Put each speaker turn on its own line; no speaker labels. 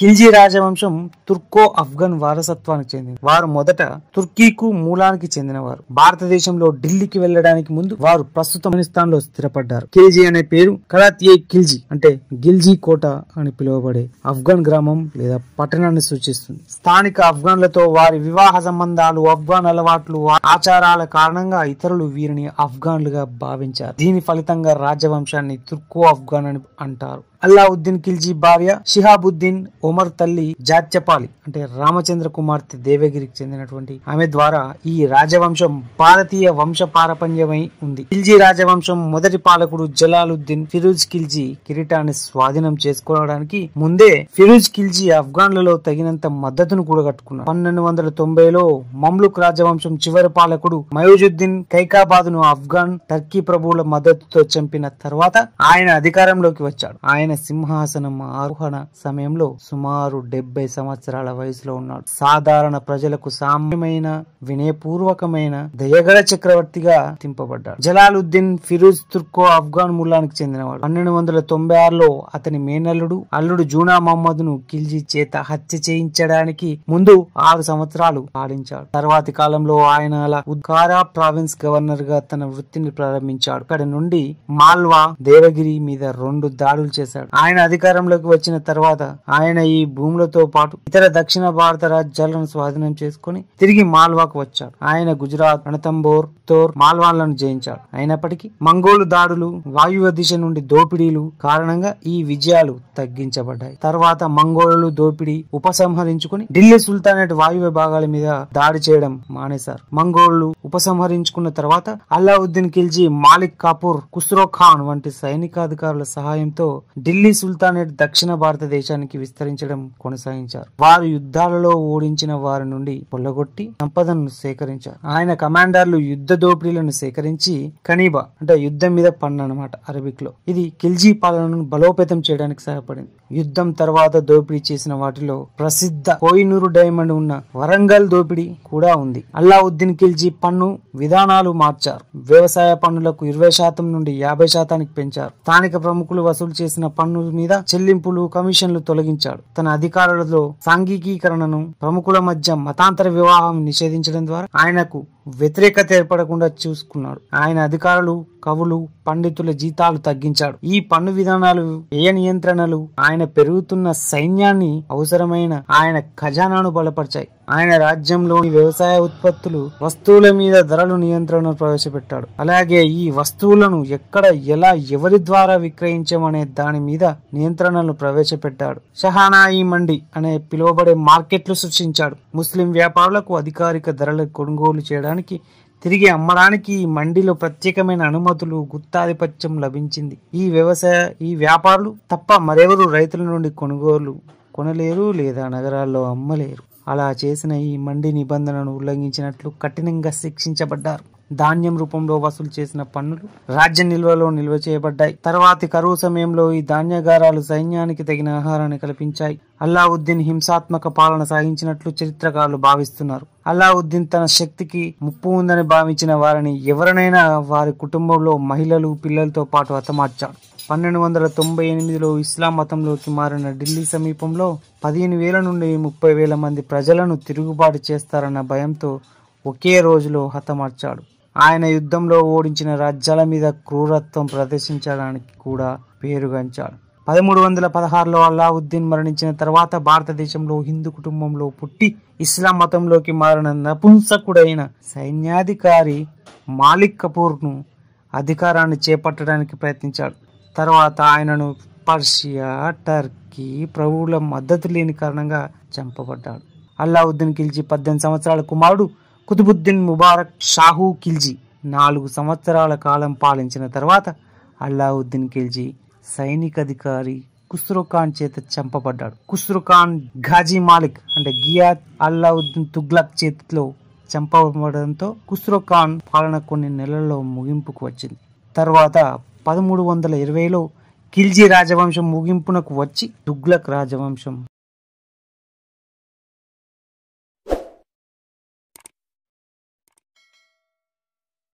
ఖిల్జీ రాజవంశం తుర్కో అఫ్ఘన్ వారసత్వానికి చెందింది వారు మొదట తుర్కీకు మూలానికి చెందినవారు భారతదేశంలో ఢిల్లీకి వెళ్లడానికి ముందు వారు ప్రస్తుత అఫ్ఘనిస్తాన్ లో స్థిరపడ్డారు ఖిల్జీ అనే పేరు ఏ ఖిల్జీ అంటే గిల్జీ కోట అని పిలువబడే అఫ్ఘన్ గ్రామం లేదా పట్టణాన్ని సూచిస్తుంది స్థానిక అఫ్ఘన్లతో వారి వివాహ సంబంధాలు అఫ్ఘాన్ అలవాట్లు ఆచారాల కారణంగా ఇతరులు వీరిని అఫ్ఘాన్లుగా భావించారు దీని ఫలితంగా రాజవంశాన్ని తుర్కో అఫ్ఘాన్ అని అంటారు అల్లావుద్దీన్ ఖిల్జీ భార్య షిహాబుద్దీన్ ఒమర్ తల్లి జాత్యపాలి అంటే రామచంద్ర కుమార్తె దేవగిరికి చెందినటువంటి ఆమె ద్వారా ఈ రాజవంశం భారతీయ వంశ పారపణ్యమై ఉంది ఖిల్జీ రాజవంశం మొదటి పాలకుడు జలాలుద్దీన్ ఫిరోజ్ ఖిల్జీ కిరీటాన్ని స్వాధీనం చేసుకోవడానికి ముందే ఫిరోజ్ ఖిల్జీ అఫ్ఘాన్లలో తగినంత మద్దతును కట్టుకున్నారు పన్నెండు వందల తొంభైలో మమ్లుక్ రాజవంశం చివరి పాలకుడు మయూజుద్దీన్ కైకాబాద్ ను ఆఫ్ఘాన్ టర్కీ ప్రభువుల మద్దతుతో చంపిన తర్వాత ఆయన అధికారంలోకి వచ్చాడు ఆయన ఆయన సింహాసనం ఆరోహణ సమయంలో సుమారు డెబ్బై సంవత్సరాల వయసులో ఉన్నాడు సాధారణ ప్రజలకు సామ్యమైన వినయపూర్వకమైన దయగల చక్రవర్తిగా తింపబడ్డాడు జలాలుద్దీన్ ఫిరోజ్ తుర్కో ఆఫ్ఘాన్ ముల్లానికి చెందినవాడు పన్నెండు వందల తొంభై ఆరులో అతని మేనల్లుడు అల్లుడు జూనా మహమ్మద్ ను కిల్జీ చేత హత్య చేయించడానికి ముందు ఆరు సంవత్సరాలు పాలించాడు తర్వాతి కాలంలో ఆయన అలా ఉద్కారా ప్రావిన్స్ గవర్నర్ గా తన వృత్తిని ప్రారంభించాడు అక్కడి నుండి మాల్వా దేవగిరి మీద రెండు దాడులు చేశాడు చేశాడు ఆయన అధికారంలోకి వచ్చిన తర్వాత ఆయన ఈ భూములతో పాటు ఇతర దక్షిణ భారత రాజ్యాలను స్వాధీనం చేసుకుని తిరిగి మాల్వాకు వచ్చాడు ఆయన గుజరాత్ రణతంబోర్ తోర్ మాల్వాలను జయించాడు అయినప్పటికీ మంగోలు దాడులు వాయువ్య దిశ నుండి దోపిడీలు కారణంగా ఈ విజయాలు తగ్గించబడ్డాయి తర్వాత మంగోళులు దోపిడీ ఉపసంహరించుకుని ఢిల్లీ సుల్తానేట్ వాయువ్య భాగాల మీద దాడి చేయడం మానేశారు మంగోళులు ఉపసంహరించుకున్న తర్వాత అల్లావుద్దీన్ ఖిల్జీ మాలిక్ కాపూర్ కుస్రో ఖాన్ వంటి సైనికాధికారుల సహాయంతో ఢిల్లీ సుల్తానేట్ దక్షిణ భారతదేశానికి విస్తరించడం కొనసాగించారు వారు యుద్ధాలలో ఓడించిన వారి నుండి పొల్లగొట్టి సంపదను సేకరించారు ఆయన కమాండర్లు యుద్ధ దోపిడీలను సేకరించి కనీబా అంటే యుద్ధం మీద పన్ను అనమాట అరబిక్ లో ఇది ఖిల్జీ పాలనను బలోపేతం చేయడానికి సహాయపడింది యుద్ధం తర్వాత దోపిడీ చేసిన వాటిలో ప్రసిద్ధ కోయినూరు డైమండ్ ఉన్న వరంగల్ దోపిడీ కూడా ఉంది అల్లావుద్దీన్ ఖిల్జీ పన్ను విధానాలు మార్చారు వ్యవసాయ పన్నులకు ఇరవై శాతం నుండి యాభై శాతానికి పెంచారు స్థానిక ప్రముఖులు వసూలు చేసిన పన్ను మీద చెల్లింపులు కమిషన్లు తొలగించాడు తన అధికారులతో సాంఘికీకరణను ప్రముఖుల మధ్య మతాంతర వివాహం నిషేధించడం ద్వారా ఆయనకు వ్యతిరేకత ఏర్పడకుండా చూసుకున్నాడు ఆయన అధికారులు కవులు పండితుల జీతాలు తగ్గించాడు ఈ పన్ను విధానాలు వ్యయ నియంత్రణలు ఆయన పెరుగుతున్న సైన్యాన్ని అవసరమైన ఆయన ఖజానాను బలపరిచాయి ఆయన రాజ్యంలోని వ్యవసాయ ఉత్పత్తులు వస్తువుల మీద ధరలు నియంత్రణ ప్రవేశపెట్టాడు అలాగే ఈ వస్తువులను ఎక్కడ ఎలా ఎవరి ద్వారా విక్రయించమనే దాని మీద నియంత్రణలు ప్రవేశపెట్టాడు ఈ మండి అనే పిలువబడే మార్కెట్లు సృష్టించాడు ముస్లిం వ్యాపారులకు అధికారిక ధరలు కొనుగోలు చేయడానికి ధనానికి తిరిగి అమ్మడానికి ఈ మండిలో ప్రత్యేకమైన అనుమతులు గుత్తాధిపత్యం లభించింది ఈ వ్యవసాయ ఈ వ్యాపారులు తప్ప మరెవరు రైతుల నుండి కొనుగోలు కొనలేరు లేదా నగరాల్లో అమ్మలేరు అలా చేసిన ఈ మండి నిబంధనను ఉల్లంఘించినట్లు కఠినంగా శిక్షించబడ్డారు ధాన్యం రూపంలో వసూలు చేసిన పన్నులు రాజ్య నిల్వలో నిల్వ చేయబడ్డాయి తర్వాతి కరువు సమయంలో ఈ ధాన్యాగారాలు సైన్యానికి తగిన ఆహారాన్ని కల్పించాయి అల్లావుద్దీన్ హింసాత్మక పాలన సాగించినట్లు చరిత్రకారులు భావిస్తున్నారు అల్లావుద్దీన్ తన శక్తికి ముప్పు ఉందని భావించిన వారిని ఎవరినైనా వారి కుటుంబంలో మహిళలు పిల్లలతో పాటు హతమార్చాడు పన్నెండు వందల తొంభై ఎనిమిదిలో ఇస్లాం మతంలోకి మారిన ఢిల్లీ సమీపంలో పదిహేను వేల నుండి ముప్పై వేల మంది ప్రజలను తిరుగుబాటు చేస్తారన్న భయంతో ఒకే రోజులో హతమార్చాడు ఆయన యుద్ధంలో ఓడించిన రాజ్యాల మీద క్రూరత్వం ప్రదర్శించడానికి కూడా పేరుగాంచాడు పదమూడు వందల పదహారులో అల్లావుద్దీన్ మరణించిన తర్వాత భారతదేశంలో హిందూ కుటుంబంలో పుట్టి ఇస్లాం మతంలోకి మారిన నపుంసకుడైన సైన్యాధికారి మాలిక్ కపూర్ను అధికారాన్ని చేపట్టడానికి ప్రయత్నించాడు తర్వాత ఆయనను పర్షియా టర్కీ ప్రభువుల మద్దతు లేని కారణంగా చంపబడ్డాడు అల్లావుద్దీన్ గిలిచి పద్దెనిమిది సంవత్సరాల కుమారుడు కుతుబుద్దీన్ ముబారక్ షాహూ ఖిల్జీ నాలుగు సంవత్సరాల కాలం పాలించిన తర్వాత అల్లావుద్దీన్ ఖిల్జీ అధికారి కుస్రోఖాన్ చేత చంపబడ్డాడు కుస్రోఖాన్ ఘాజీ మాలిక్ అంటే గియాత్ అల్లావుద్దీన్ తుగ్లక్ చేతిలో చంపబడడంతో కుస్రోఖాన్ పాలన కొన్ని నెలల్లో ముగింపుకు వచ్చింది తర్వాత పదమూడు వందల ఇరవైలో ఖిల్జీ రాజవంశం ముగింపునకు వచ్చి తుగ్లక్ రాజవంశం